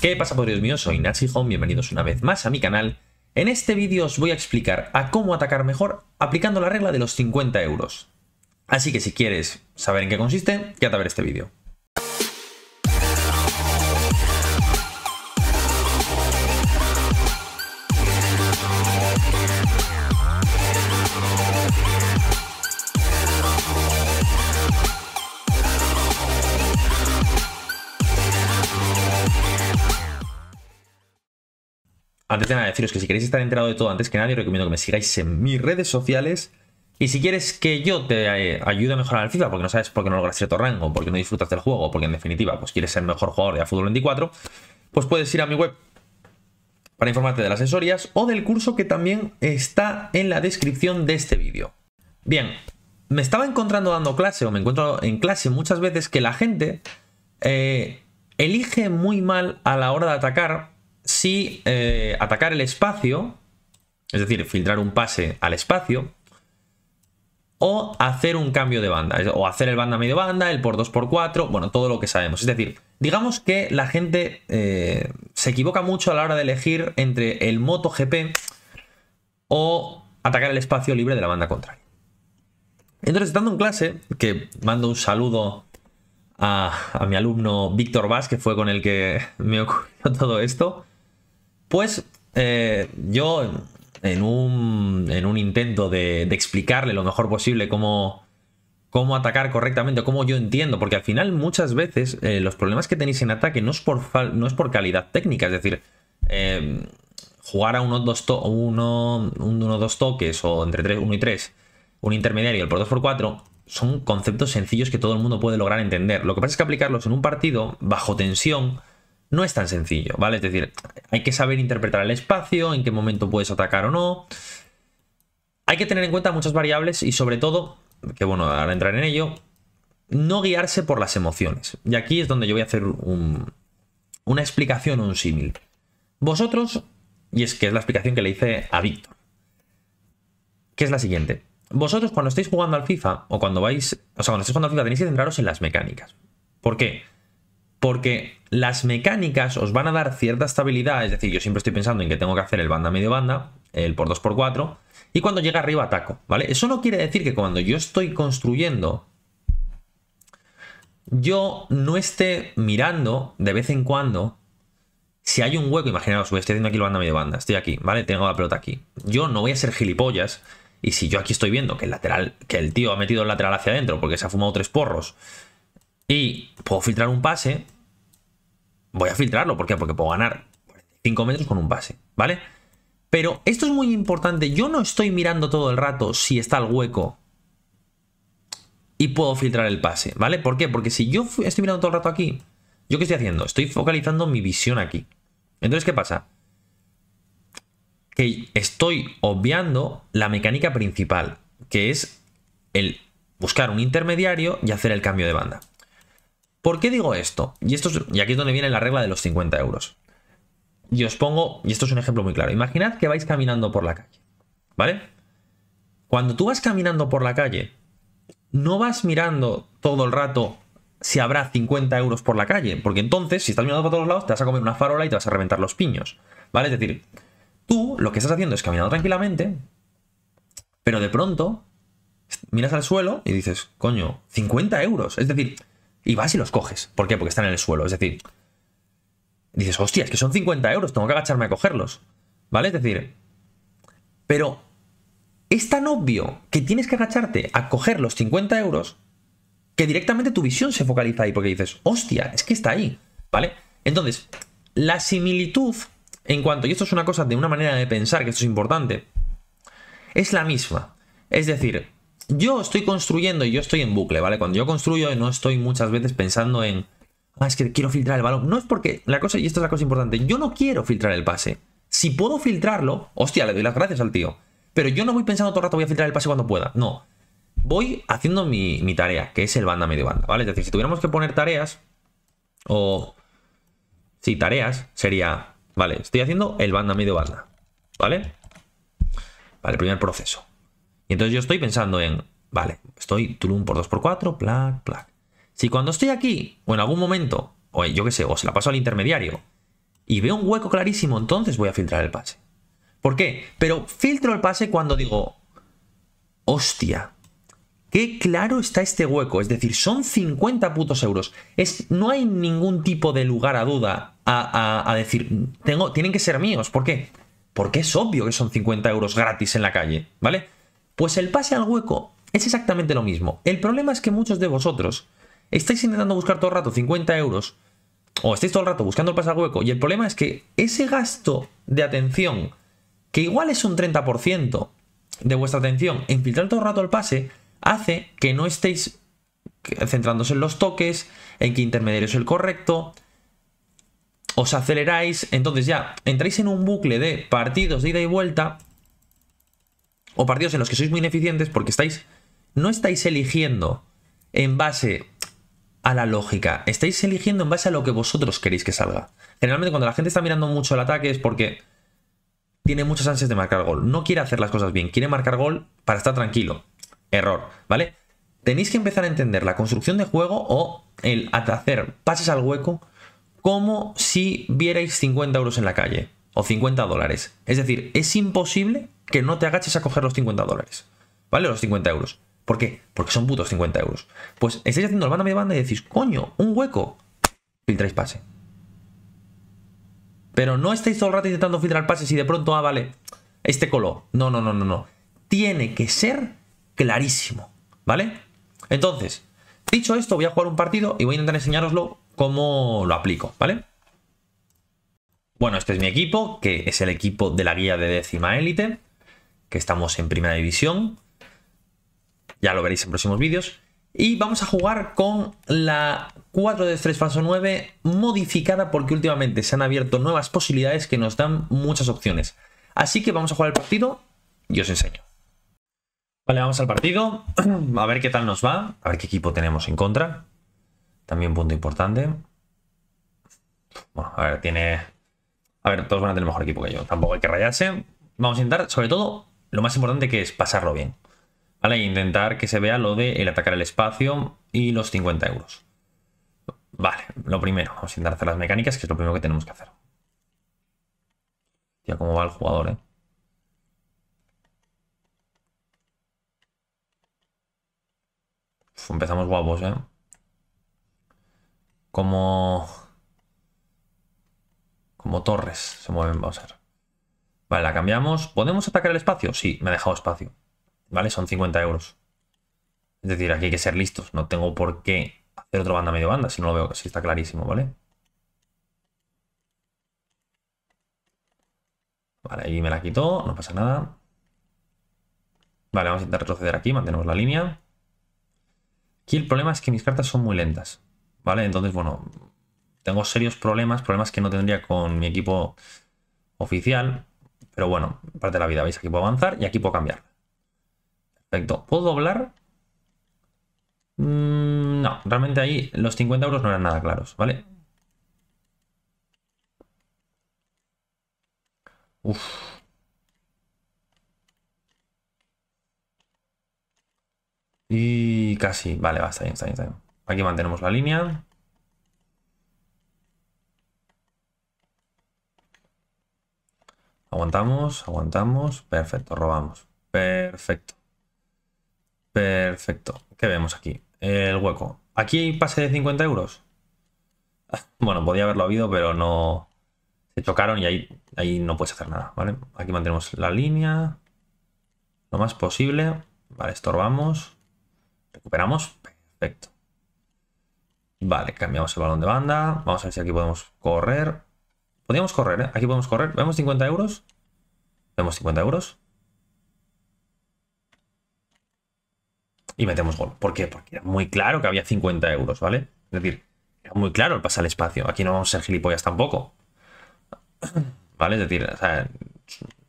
¿Qué pasa podridos míos? Soy Nachi Home, bienvenidos una vez más a mi canal. En este vídeo os voy a explicar a cómo atacar mejor aplicando la regla de los 50 euros. Así que si quieres saber en qué consiste, quédate a ver este vídeo. Antes de nada, deciros que si queréis estar enterado de todo antes que nadie, recomiendo que me sigáis en mis redes sociales. Y si quieres que yo te eh, ayude a mejorar el FIFA, porque no sabes por qué no logras cierto rango, porque no disfrutas del juego, porque en definitiva pues quieres ser mejor jugador de Fútbol 24, pues puedes ir a mi web para informarte de las asesorías o del curso que también está en la descripción de este vídeo. Bien, me estaba encontrando dando clase o me encuentro en clase muchas veces que la gente eh, elige muy mal a la hora de atacar si eh, atacar el espacio, es decir, filtrar un pase al espacio, o hacer un cambio de banda, o hacer el banda medio banda, el por 2x4, bueno, todo lo que sabemos. Es decir, digamos que la gente eh, se equivoca mucho a la hora de elegir entre el MotoGP o atacar el espacio libre de la banda contraria. Entonces, estando en clase, que mando un saludo a, a mi alumno Víctor Vaz, que fue con el que me ocurrió todo esto, pues eh, yo, en un, intento de, explicarle lo mejor posible cómo, cómo atacar correctamente, cómo yo entiendo, porque al final muchas veces eh, los problemas que tenéis en ataque no es por, calidad técnica, es decir, eh, jugar a unos dos uno, dos toques o entre uno y tres, un intermediario, el por dos, por 4 son conceptos sencillos que todo el mundo puede lograr entender. Lo que pasa es que aplicarlos en un partido bajo tensión no es tan sencillo, ¿vale? Es decir, hay que saber interpretar el espacio, en qué momento puedes atacar o no. Hay que tener en cuenta muchas variables y sobre todo, que bueno, ahora entrar en ello, no guiarse por las emociones. Y aquí es donde yo voy a hacer una explicación o un símil. Vosotros, y es que es la explicación que le hice a Víctor, que es la siguiente. Vosotros cuando estáis jugando al FIFA, o cuando vais, o sea, cuando estáis jugando al FIFA tenéis que centraros en las mecánicas. ¿Por qué? porque las mecánicas os van a dar cierta estabilidad, es decir, yo siempre estoy pensando en que tengo que hacer el banda medio banda, el por 2x4, y cuando llega arriba ataco, ¿vale? Eso no quiere decir que cuando yo estoy construyendo, yo no esté mirando de vez en cuando si hay un hueco, imaginaos, estoy haciendo aquí el banda medio banda, estoy aquí, ¿vale? Tengo la pelota aquí. Yo no voy a ser gilipollas. Y si yo aquí estoy viendo que el lateral, que el tío ha metido el lateral hacia adentro porque se ha fumado tres porros y puedo filtrar un pase, voy a filtrarlo. ¿Por qué? Porque puedo ganar 5 metros con un pase, ¿vale? Pero esto es muy importante. Yo no estoy mirando todo el rato si está el hueco y puedo filtrar el pase, ¿vale? ¿Por qué? Porque si yo estoy mirando todo el rato aquí, ¿yo qué estoy haciendo? Estoy focalizando mi visión aquí. Entonces, ¿qué pasa? Que estoy obviando la mecánica principal, que es el buscar un intermediario y hacer el cambio de banda. ¿Por qué digo esto? Y, esto aquí es donde viene la regla de los 50 euros. Y os pongo, y esto es un ejemplo muy claro, imaginad que vais caminando por la calle, ¿vale? Cuando tú vas caminando por la calle, no vas mirando todo el rato si habrá 50 euros por la calle, porque entonces, si estás mirando por todos lados, te vas a comer una farola y te vas a reventar los piños, ¿vale? Es decir, tú lo que estás haciendo es caminando tranquilamente, pero de pronto miras al suelo y dices, coño, 50 euros. Es decir, y vas y los coges. ¿Por qué? Porque están en el suelo. Es decir, dices, hostia, es que son 50 euros, tengo que agacharme a cogerlos. ¿Vale? Es decir, pero es tan obvio que tienes que agacharte a coger los 50 euros que directamente tu visión se focaliza ahí porque dices, hostia, es que está ahí. ¿Vale? Entonces, la similitud en cuanto, y esto es una cosa de una manera de pensar que esto es importante, es la misma. Es decir, yo estoy construyendo y yo estoy en bucle, ¿vale? Cuando yo construyo no estoy muchas veces pensando en, ah, es que quiero filtrar el balón. No es porque, la cosa, y esta es la cosa importante, yo no quiero filtrar el pase. Si puedo filtrarlo, hostia, le doy las gracias al tío. Pero yo no voy pensando todo el rato, voy a filtrar el pase cuando pueda. No. Voy haciendo mi, mi tarea, que es el banda medio banda, ¿vale? Es decir, si tuviéramos que poner tareas, o... si sí, tareas, sería... Vale, estoy haciendo el banda medio banda, ¿vale? Vale, primer proceso. Y entonces yo estoy pensando en, vale, estoy Tulum por 2x4, plac, plac. Si cuando estoy aquí, o en algún momento, o yo qué sé, o se la paso al intermediario, y veo un hueco clarísimo, entonces voy a filtrar el pase. ¿Por qué? Pero filtro el pase cuando digo, hostia, qué claro está este hueco. Es decir, son 50 putos euros. Es, no hay ningún tipo de lugar a duda a, decir, tengo, tienen que ser míos. ¿Por qué? Porque es obvio que son 50 euros gratis en la calle, ¿vale? Pues el pase al hueco es exactamente lo mismo. El problema es que muchos de vosotros estáis intentando buscar todo el rato 50 euros o estáis todo el rato buscando el pase al hueco y el problema es que ese gasto de atención, que igual es un 30% de vuestra atención en filtrar todo el rato el pase, hace que no estéis centrándose en los toques, en qué intermediario es el correcto, os aceleráis, entonces ya entráis en un bucle de partidos de ida y vuelta o partidos en los que sois muy ineficientes porque estáis no estáis eligiendo en base a la lógica, estáis eligiendo en base a lo que vosotros queréis que salga. Generalmente cuando la gente está mirando mucho el ataque es porque tiene muchas ansias de marcar gol, no quiere hacer las cosas bien, quiere marcar gol para estar tranquilo. Error, ¿vale? Tenéis que empezar a entender la construcción de juego o el hacer pases al hueco como si vierais 50 euros en la calle o 50 dólares. Es decir, es imposible que no te agaches a coger los 50 dólares, ¿vale? Los 50 euros. ¿Por qué? Porque son putos 50 euros. Pues estáis haciendo el banda media banda y decís, coño, un hueco. Filtráis pase. Pero no estáis todo el rato intentando filtrar pases y de pronto, ah, vale, este color. No, no, no, no, no. Tiene que ser clarísimo, ¿vale? Entonces, dicho esto, voy a jugar un partido y voy a intentar enseñaroslo cómo lo aplico, ¿vale? Bueno, este es mi equipo, que es el equipo de la guía de décima élite que estamos en primera división. Ya lo veréis en próximos vídeos. Y vamos a jugar con la 4 de 3 paso 9 modificada porque últimamente se han abierto nuevas posibilidades que nos dan muchas opciones. Así que vamos a jugar el partido y os enseño. Vale, vamos al partido. A ver qué tal nos va. A ver qué equipo tenemos en contra. También punto importante. Bueno, a ver, tiene... A ver, todos van a tener mejor equipo que yo. Tampoco hay que rayarse. Vamos a intentar, sobre todo, lo más importante que es pasarlo bien. ¿Vale? E intentar que se vea lo de el atacar el espacio y los 50 euros. Vale, lo primero, vamos a intentar hacer las mecánicas, que es lo primero que tenemos que hacer. Ya cómo va el jugador, ¿eh? empezamos guapos, ¿eh? Como... Como torres se mueven, vamos a ver. Vale, la cambiamos. ¿Podemos atacar el espacio? Sí, me ha dejado espacio. Vale, son 50 euros. Es decir, aquí hay que ser listos. No tengo por qué hacer otra banda medio banda, si no lo veo, si está clarísimo, ¿vale? Vale, ahí me la quitó, no pasa nada. Vale, vamos a intentar retroceder aquí, mantenemos la línea. Aquí el problema es que mis cartas son muy lentas, ¿vale? Entonces, bueno, tengo serios problemas, problemas que no tendría con mi equipo oficial, pero bueno, parte de la vida, ¿veis? Aquí puedo avanzar y aquí puedo cambiar. Perfecto. ¿Puedo doblar? Mm, no, realmente ahí los 50 euros no eran nada claros, ¿vale? Uf. Y casi. Vale, va, está bien, está bien, está bien. Aquí mantenemos la línea. Aguantamos, aguantamos. Perfecto, robamos. Perfecto. Perfecto. ¿Qué vemos aquí? El hueco. ¿Aquí hay pase de 50 euros? Bueno, podía haberlo habido, pero no... Se chocaron y ahí, ahí no puedes hacer nada, ¿vale? Aquí mantenemos la línea. Lo más posible. Vale, estorbamos. Recuperamos. Perfecto. Vale, cambiamos el balón de banda. Vamos a ver si aquí podemos correr. Podríamos correr, ¿eh? Aquí podemos correr. ¿Vemos 50 euros? Vemos 50 euros. Y metemos gol. ¿Por qué? Porque era muy claro que había 50 euros, ¿vale? Es decir, era muy claro el pasar al espacio. Aquí no vamos a ser gilipollas tampoco. ¿Vale? Es decir,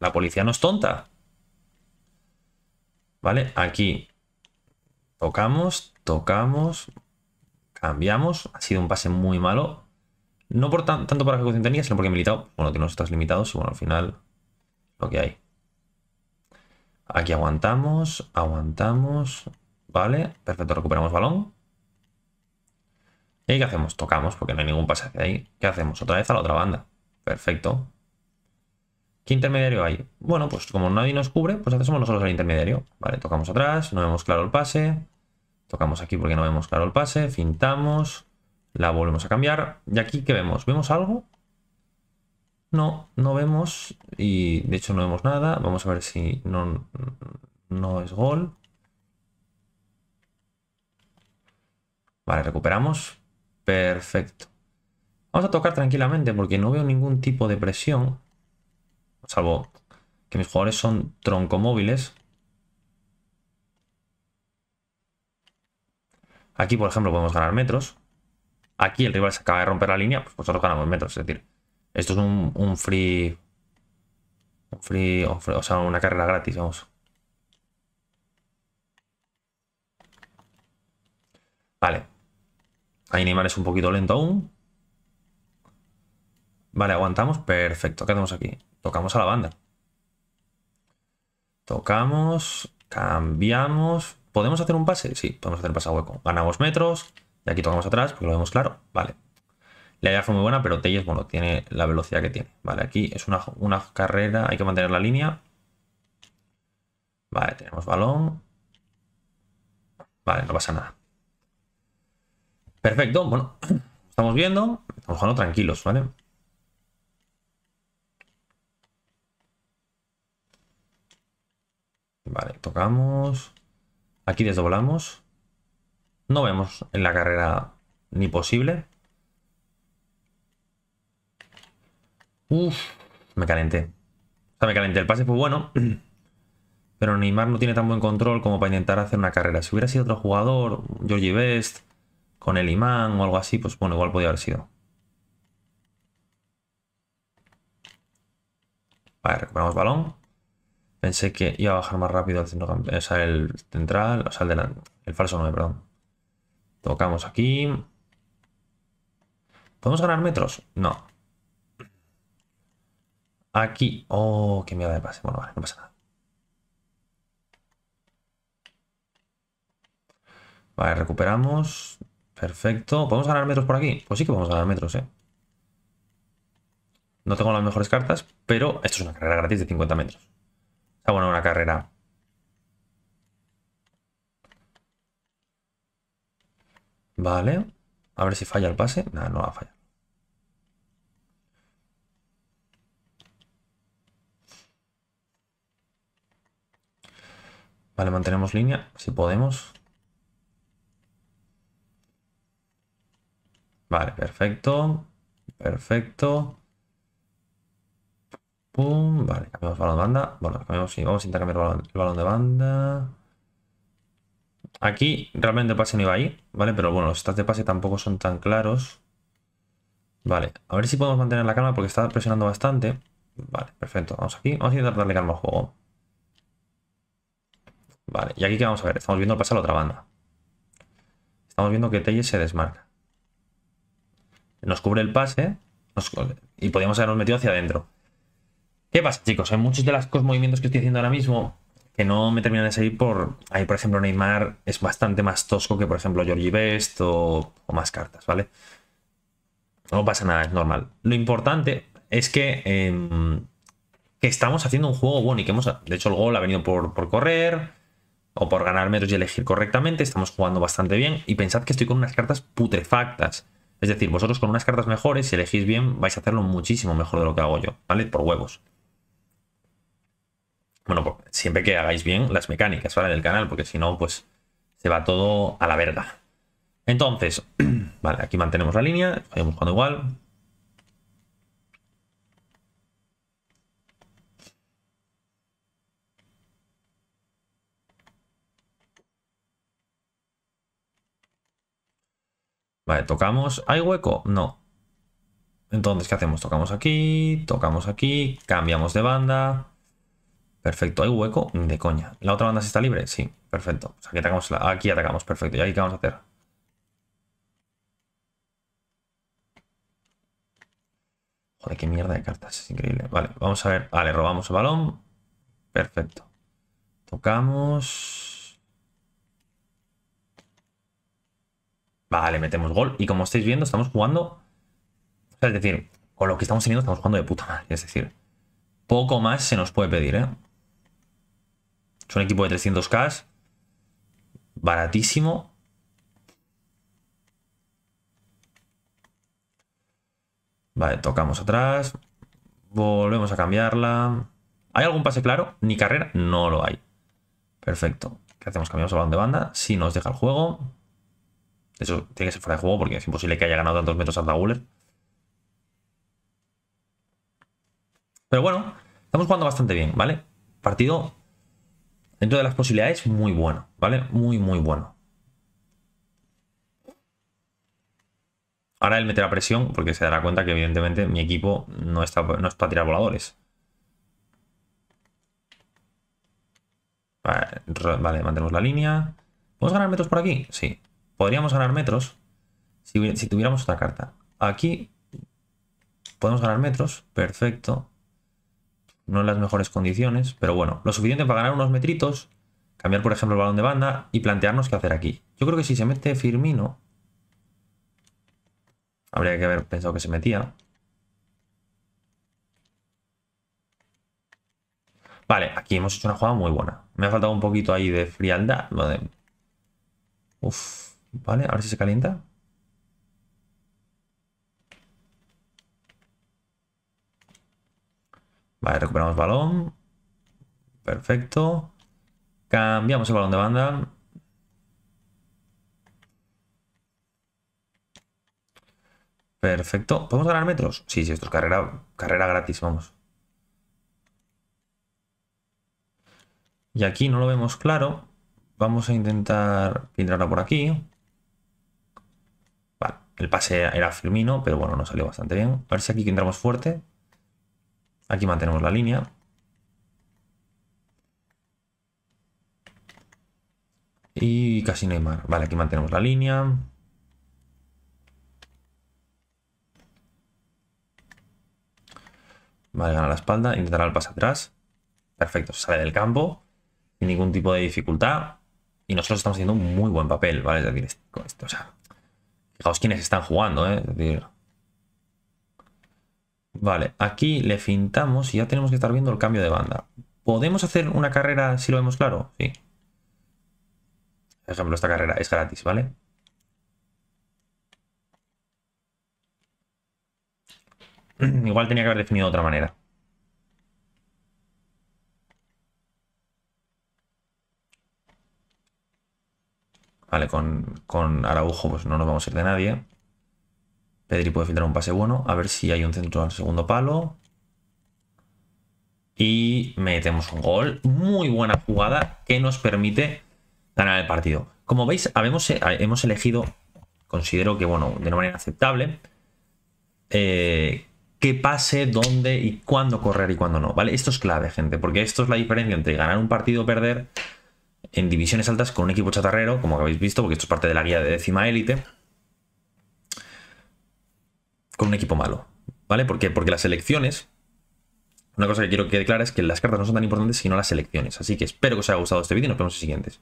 la policía no es tonta. ¿Vale? Aquí tocamos, tocamos, cambiamos. Ha sido un pase muy malo. No por tanto para la ejecución técnica, sino porque militado. Bueno, tiene unos estás limitados y bueno, al final lo que hay. Aquí aguantamos, aguantamos. Vale, perfecto, recuperamos balón. ¿Y qué hacemos? Tocamos, porque no hay ningún pase ahí. ¿Qué hacemos? Otra vez a la otra banda. Perfecto. ¿Qué intermediario hay? Bueno, pues como nadie nos cubre, pues hacemos nosotros el intermediario. Vale, tocamos atrás, no vemos claro el pase. Tocamos aquí porque no vemos claro el pase. Fintamos. La volvemos a cambiar. ¿Y aquí qué vemos? ¿Vemos algo? No, no vemos. Y de hecho no vemos nada. Vamos a ver si no, no es gol. Vale, recuperamos. Perfecto. Vamos a tocar tranquilamente porque no veo ningún tipo de presión. Salvo que mis jugadores son troncomóviles. Aquí, por ejemplo, podemos ganar metros aquí el rival se acaba de romper la línea, pues nosotros ganamos metros. Es decir, esto es un, free... Un free, O sea, una carrera gratis, vamos. Vale. Ahí Neymar es un poquito lento aún. Vale, aguantamos. Perfecto. ¿Qué hacemos aquí? Tocamos a la banda. Tocamos. Cambiamos. ¿Podemos hacer un pase? Sí, podemos hacer un pase a hueco. Ganamos metros. Y aquí tocamos atrás porque lo vemos claro. Vale. La idea fue muy buena, pero Telles, bueno, tiene la velocidad que tiene. Vale, aquí es una, una carrera, hay que mantener la línea. Vale, tenemos balón. Vale, no pasa nada. Perfecto, bueno, estamos viendo, estamos jugando tranquilos, ¿vale? Vale, tocamos. Aquí desdoblamos. No vemos en la carrera ni posible. Uf, me calenté. O sea, me calenté. El pase fue bueno. Pero Neymar no tiene tan buen control como para intentar hacer una carrera. Si hubiera sido otro jugador, Georgie Best, con el imán o algo así, pues bueno, igual podía haber sido. Vale, recuperamos balón. Pensé que iba a bajar más rápido Al centro, o sea, el central, o sea, el, delante, el falso 9, perdón. Tocamos aquí. ¿Podemos ganar metros? No. Aquí. Oh, qué mierda de pase. Bueno, vale, no pasa nada. Vale, recuperamos. Perfecto. ¿Podemos ganar metros por aquí? Pues sí que podemos ganar metros, ¿eh? No tengo las mejores cartas, pero esto es una carrera gratis de 50 metros. Está bueno, una carrera Vale. A ver si falla el pase. Nada, no va a fallar. Vale, mantenemos línea, si podemos. Vale, perfecto. Perfecto. Pum, vale, cambiamos balón de banda. Bueno, cambiamos, vamos a intentar cambiar el balón de banda. Aquí realmente el pase no iba ahí, ¿vale? Pero bueno, los stats de pase tampoco son tan claros. Vale, a ver si podemos mantener la calma porque está presionando bastante. Vale, perfecto. Vamos aquí. Vamos a intentar darle calma al juego. Vale, y aquí que vamos a ver. Estamos viendo el pase a la otra banda. Estamos viendo que Telle se desmarca. Nos cubre el pase y podríamos habernos metido hacia adentro. ¿Qué pasa, chicos? En muchos de los movimientos que estoy haciendo ahora mismo que no me termina de salir por... Ahí, por ejemplo, Neymar es bastante más tosco que, por ejemplo, Georgie Best o, más cartas, ¿vale? No pasa nada, es normal. Lo importante es que, em, que estamos haciendo un juego bueno y que hemos... De hecho, el gol ha venido por, por correr o por ganar metros y elegir correctamente. Estamos jugando bastante bien y pensad que estoy con unas cartas putrefactas. Es decir, vosotros con unas cartas mejores, si elegís bien, vais a hacerlo muchísimo mejor de lo que hago yo, ¿vale? Por huevos. Bueno, pues, siempre que hagáis bien las mecánicas, para Del canal, porque si no, pues se va todo a la verga. Entonces, vale, aquí mantenemos la línea, vamos jugando igual. Vale, tocamos. ¿Hay hueco? No. Entonces, ¿qué hacemos? Tocamos aquí, tocamos aquí, cambiamos de banda. Perfecto, hay hueco de coña. ¿La otra banda sí está libre? Sí, perfecto. aquí atacamos, aquí atacamos perfecto. ¿Y aquí qué vamos a hacer? Joder, qué mierda de cartas, es increíble. Vale, vamos a ver. Vale, robamos el balón. Perfecto. Tocamos. Vale, metemos gol. Y como estáis viendo, estamos jugando... Es decir, con lo que estamos teniendo estamos jugando de puta madre. Es decir, poco más se nos puede pedir, ¿eh? Es un equipo de 300k. Baratísimo. Vale, tocamos atrás. Volvemos a cambiarla. ¿Hay algún pase claro? ¿Ni carrera? No lo hay. Perfecto. ¿Qué hacemos? Cambiamos a balón de banda. Si nos deja el juego. Eso tiene que ser fuera de juego porque es imposible que haya ganado tantos metros al Guller. Pero bueno, estamos jugando bastante bien, ¿vale? Partido dentro de las posibilidades, muy bueno, ¿vale? Muy, muy bueno. Ahora él meterá presión porque se dará cuenta que evidentemente mi equipo no, está, no es para tirar voladores. Vale, vale, mantenemos la línea. ¿Podemos ganar metros por aquí? Sí. Podríamos ganar metros si, si tuviéramos otra carta. Aquí podemos ganar metros. Perfecto no en las mejores condiciones, pero bueno, lo suficiente para ganar unos metritos, cambiar por ejemplo el balón de banda y plantearnos qué hacer aquí. Yo creo que si se mete Firmino, habría que haber pensado que se metía. Vale, aquí hemos hecho una jugada muy buena. Me ha faltado un poquito ahí de frialdad. vale, a ver si se calienta. Vale, recuperamos balón. Perfecto. Cambiamos el balón de banda. Perfecto. ¿Podemos ganar metros? Sí, sí, esto es carrera, carrera gratis, vamos. Y aquí no lo vemos claro. Vamos a intentar pintarla por aquí. Vale, el pase era Firmino, pero bueno, no salió bastante bien. A ver si aquí entramos fuerte. Aquí mantenemos la línea. Y casi no hay mar. Vale, aquí mantenemos la línea. Vale, gana la espalda. Intentará el paso atrás. Perfecto, sale del campo. Sin ningún tipo de dificultad. Y nosotros estamos haciendo un muy buen papel, ¿vale? con esto, o sea, fijaos quiénes están jugando, ¿eh? Es decir, Vale, aquí le fintamos y ya tenemos que estar viendo el cambio de banda. ¿Podemos hacer una carrera si lo vemos claro? Sí. Por ejemplo, esta carrera es gratis, ¿vale? Igual tenía que haber definido de otra manera. Vale, con, con Araujo pues no nos vamos a ir de nadie. Pedri puede filtrar un pase bueno. A ver si hay un centro al segundo palo. Y metemos un gol. Muy buena jugada que nos permite ganar el partido. Como veis, eh, hemos elegido, considero que bueno, de una manera aceptable, eh, qué pase, dónde y cuándo correr y cuándo no. ¿vale? Esto es clave, gente, porque esto es la diferencia entre ganar un partido o perder en divisiones altas con un equipo chatarrero, como habéis visto, porque esto es parte de la guía de décima élite con un equipo malo. ¿Vale? Porque las elecciones. Una cosa que quiero que quede clara es que las cartas no son tan importantes sino las elecciones. Así que espero que os haya gustado este vídeo y nos vemos en los siguientes.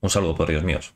Un saludo, por Dios míos.